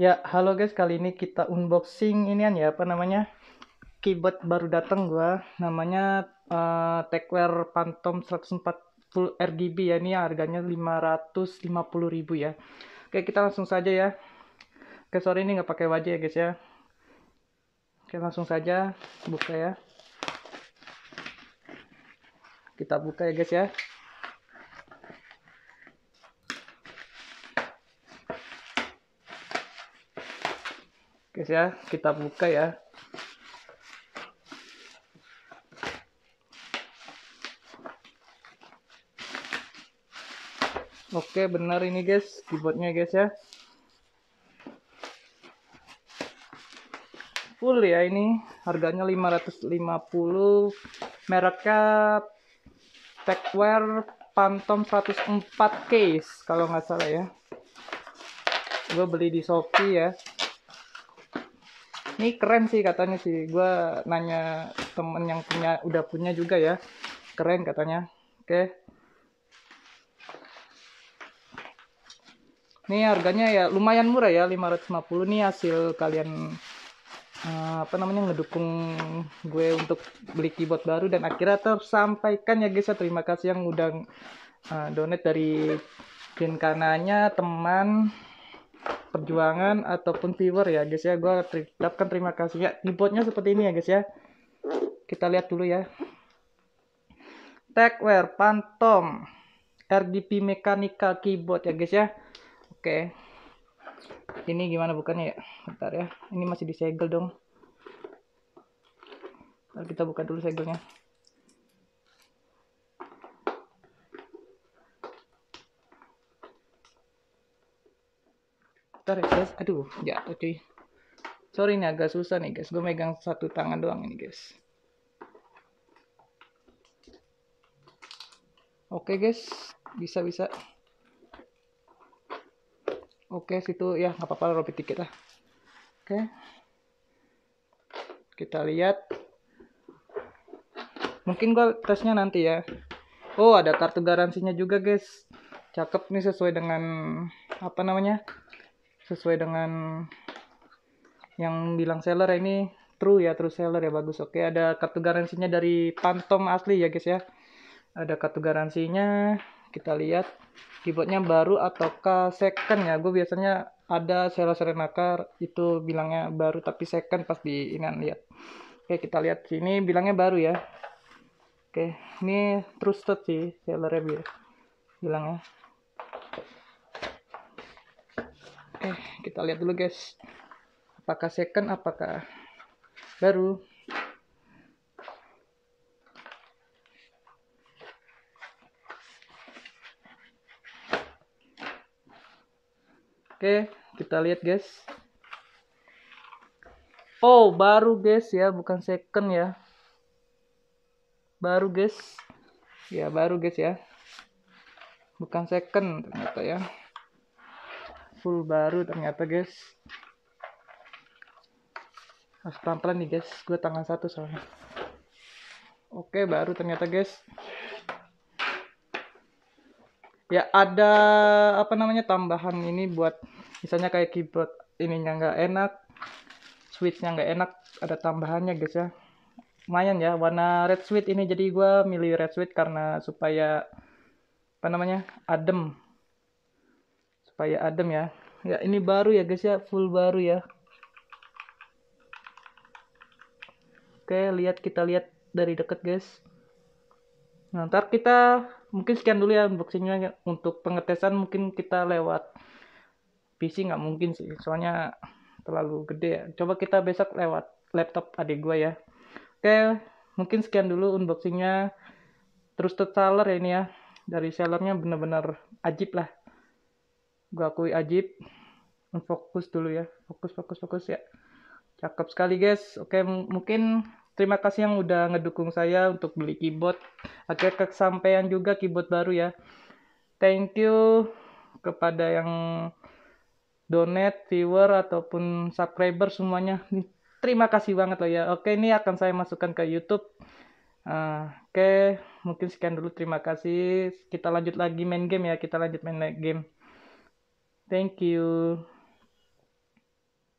Ya, halo guys, kali ini kita unboxing ini ya, apa namanya? Keyboard baru datang gua, namanya uh, Techwear Phantom 140 RGB ya. Ini harganya 550.000 ya. Oke, kita langsung saja ya. Oke, sorry ini nggak pakai wajah ya guys ya. Oke, langsung saja buka ya. Kita buka ya guys ya. Oke ya, kita buka ya. Oke, benar ini guys, keyboardnya guys ya. Full ya ini, harganya 550, mereknya Techware Phantom 104 case kalau nggak salah ya. Gue beli di Shopee ya ini keren sih katanya sih gue nanya temen yang punya udah punya juga ya keren katanya oke ini harganya ya lumayan murah ya 550 nih hasil kalian eh, apa namanya ngedukung gue untuk beli keyboard baru dan akhirnya tersampaikan ya guys ya terima kasih yang udah uh, donate dari kanannya teman perjuangan ataupun viewer ya guys ya gue ucapkan terima kasih ya keyboardnya seperti ini ya guys ya kita lihat dulu ya Techware Phantom RDP mechanical keyboard ya guys ya oke ini gimana bukannya ya bentar ya ini masih disegel dong Lalu kita buka dulu segelnya Bentar ya guys. Aduh, jatuh cuy. Sorry ini agak susah nih guys. Gue megang satu tangan doang ini guys. Oke okay, guys, bisa bisa. Oke okay, situ ya nggak apa-apa lebih dikit lah. Oke, okay. kita lihat. Mungkin gue tesnya nanti ya. Oh ada kartu garansinya juga guys. Cakep nih sesuai dengan apa namanya sesuai dengan yang bilang seller ini true ya true seller ya bagus oke ada kartu garansinya dari Pantom asli ya guys ya ada kartu garansinya kita lihat keyboardnya baru ataukah second ya gue biasanya ada seller serenakar itu bilangnya baru tapi second pas di ini lihat oke kita lihat sini bilangnya baru ya oke ini trusted sih sellernya bilangnya Oke, eh, kita lihat dulu guys. Apakah second, apakah baru. Oke, kita lihat guys. Oh, baru guys ya, bukan second ya. Baru guys. Ya, baru guys ya. Bukan second ternyata ya full baru ternyata guys harus pelan-pelan nih guys gue tangan satu soalnya oke baru ternyata guys ya ada apa namanya tambahan ini buat misalnya kayak keyboard ininya nggak enak switchnya nggak enak ada tambahannya guys ya lumayan ya warna red switch ini jadi gue milih red switch karena supaya apa namanya adem supaya adem ya ya ini baru ya guys ya full baru ya oke lihat kita lihat dari dekat guys nah ntar kita mungkin sekian dulu ya unboxingnya untuk pengetesan mungkin kita lewat PC nggak mungkin sih soalnya terlalu gede ya coba kita besok lewat laptop adik gue ya oke mungkin sekian dulu unboxingnya terus seller ya ini ya dari sellernya bener-bener ajib lah gua akui Ajib hmm, fokus dulu ya fokus fokus fokus ya cakep sekali guys oke mungkin terima kasih yang udah ngedukung saya untuk beli keyboard akhirnya kesampaian juga keyboard baru ya thank you kepada yang donate viewer ataupun subscriber semuanya terima kasih banget loh ya oke ini akan saya masukkan ke YouTube uh, oke mungkin sekian dulu terima kasih kita lanjut lagi main game ya kita lanjut main game Thank you.